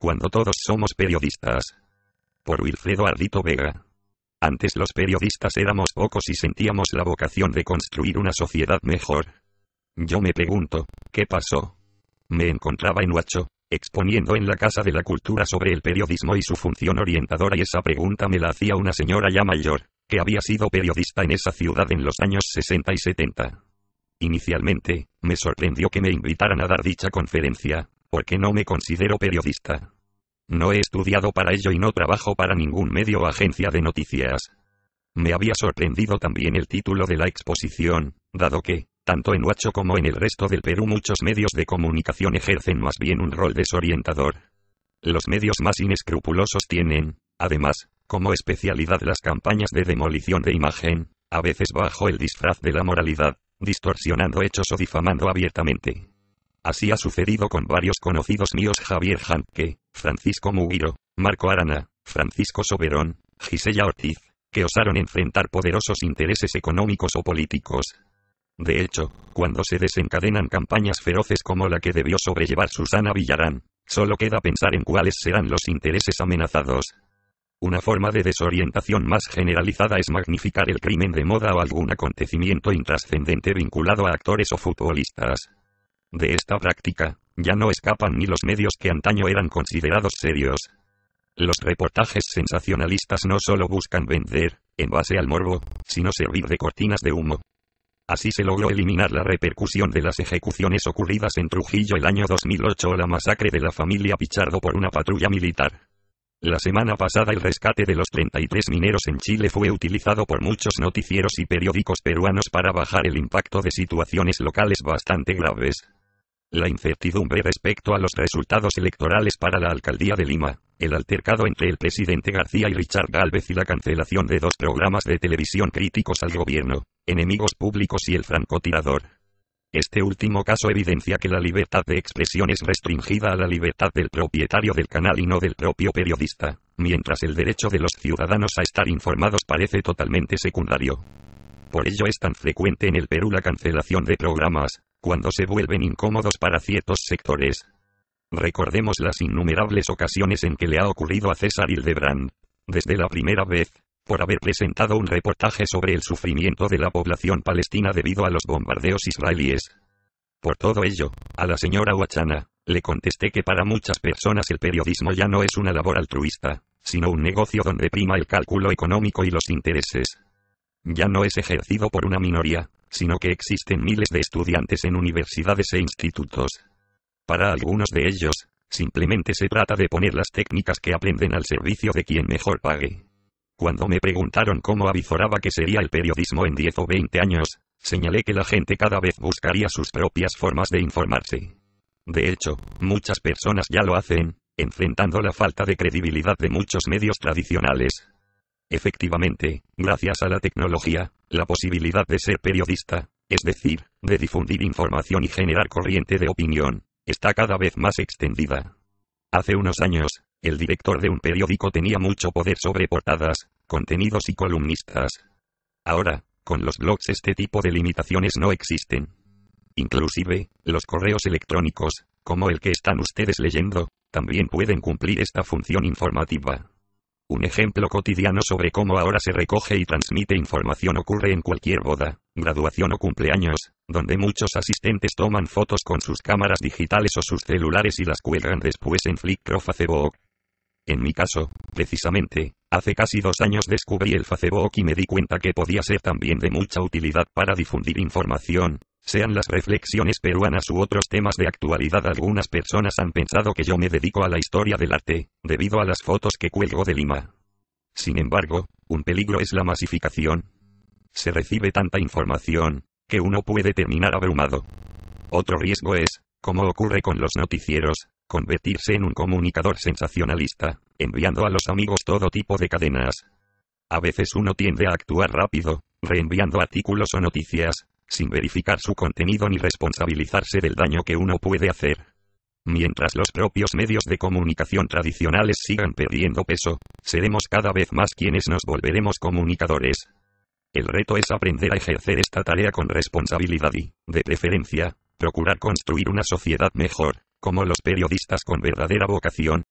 Cuando todos somos periodistas. Por Wilfredo Ardito Vega. Antes los periodistas éramos pocos y sentíamos la vocación de construir una sociedad mejor. Yo me pregunto, ¿qué pasó? Me encontraba en Huacho, exponiendo en la Casa de la Cultura sobre el periodismo y su función orientadora y esa pregunta me la hacía una señora ya mayor, que había sido periodista en esa ciudad en los años 60 y 70. Inicialmente, me sorprendió que me invitaran a dar dicha conferencia, porque no me considero periodista. No he estudiado para ello y no trabajo para ningún medio o agencia de noticias. Me había sorprendido también el título de la exposición, dado que, tanto en Huacho como en el resto del Perú muchos medios de comunicación ejercen más bien un rol desorientador. Los medios más inescrupulosos tienen, además, como especialidad las campañas de demolición de imagen, a veces bajo el disfraz de la moralidad, distorsionando hechos o difamando abiertamente. Así ha sucedido con varios conocidos míos Javier Janque, Francisco Muguiro, Marco Arana, Francisco Soberón, Gisella Ortiz, que osaron enfrentar poderosos intereses económicos o políticos. De hecho, cuando se desencadenan campañas feroces como la que debió sobrellevar Susana Villarán, solo queda pensar en cuáles serán los intereses amenazados. Una forma de desorientación más generalizada es magnificar el crimen de moda o algún acontecimiento intrascendente vinculado a actores o futbolistas. De esta práctica, ya no escapan ni los medios que antaño eran considerados serios. Los reportajes sensacionalistas no solo buscan vender, en base al morbo, sino servir de cortinas de humo. Así se logró eliminar la repercusión de las ejecuciones ocurridas en Trujillo el año 2008 o la masacre de la familia Pichardo por una patrulla militar. La semana pasada el rescate de los 33 mineros en Chile fue utilizado por muchos noticieros y periódicos peruanos para bajar el impacto de situaciones locales bastante graves. La incertidumbre respecto a los resultados electorales para la alcaldía de Lima, el altercado entre el presidente García y Richard Galvez y la cancelación de dos programas de televisión críticos al gobierno, enemigos públicos y el francotirador. Este último caso evidencia que la libertad de expresión es restringida a la libertad del propietario del canal y no del propio periodista, mientras el derecho de los ciudadanos a estar informados parece totalmente secundario. Por ello es tan frecuente en el Perú la cancelación de programas, cuando se vuelven incómodos para ciertos sectores. Recordemos las innumerables ocasiones en que le ha ocurrido a César Hildebrand. Desde la primera vez, por haber presentado un reportaje sobre el sufrimiento de la población palestina debido a los bombardeos israelíes. Por todo ello, a la señora Huachana, le contesté que para muchas personas el periodismo ya no es una labor altruista, sino un negocio donde prima el cálculo económico y los intereses. Ya no es ejercido por una minoría, sino que existen miles de estudiantes en universidades e institutos. Para algunos de ellos, simplemente se trata de poner las técnicas que aprenden al servicio de quien mejor pague. Cuando me preguntaron cómo avizoraba que sería el periodismo en 10 o 20 años, señalé que la gente cada vez buscaría sus propias formas de informarse. De hecho, muchas personas ya lo hacen, enfrentando la falta de credibilidad de muchos medios tradicionales. Efectivamente, gracias a la tecnología, la posibilidad de ser periodista, es decir, de difundir información y generar corriente de opinión, está cada vez más extendida. Hace unos años, el director de un periódico tenía mucho poder sobre portadas, contenidos y columnistas. Ahora, con los blogs este tipo de limitaciones no existen. Inclusive, los correos electrónicos, como el que están ustedes leyendo, también pueden cumplir esta función informativa. Un ejemplo cotidiano sobre cómo ahora se recoge y transmite información ocurre en cualquier boda, graduación o cumpleaños, donde muchos asistentes toman fotos con sus cámaras digitales o sus celulares y las cuelgan después en Flickr o Facebook. En mi caso, precisamente, hace casi dos años descubrí el Facebook y me di cuenta que podía ser también de mucha utilidad para difundir información, sean las reflexiones peruanas u otros temas de actualidad. Algunas personas han pensado que yo me dedico a la historia del arte, debido a las fotos que cuelgo de Lima. Sin embargo, un peligro es la masificación. Se recibe tanta información, que uno puede terminar abrumado. Otro riesgo es, como ocurre con los noticieros, convertirse en un comunicador sensacionalista, enviando a los amigos todo tipo de cadenas. A veces uno tiende a actuar rápido, reenviando artículos o noticias, sin verificar su contenido ni responsabilizarse del daño que uno puede hacer. Mientras los propios medios de comunicación tradicionales sigan perdiendo peso, seremos cada vez más quienes nos volveremos comunicadores. El reto es aprender a ejercer esta tarea con responsabilidad y, de preferencia, procurar construir una sociedad mejor, como los periodistas con verdadera vocación,